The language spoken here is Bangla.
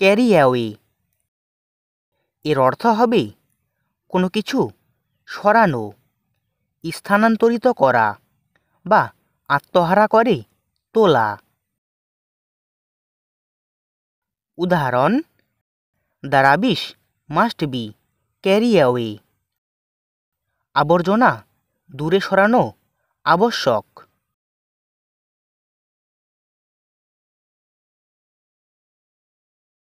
ক্যারি অ্যাওয়ে এর অর্থ হবে কোনো কিছু সরানো স্থানান্তরিত করা বা আত্মহারা করে তোলা উদাহরণ the must be carry away আবর্জনা দূরে সরানো আবশ্যক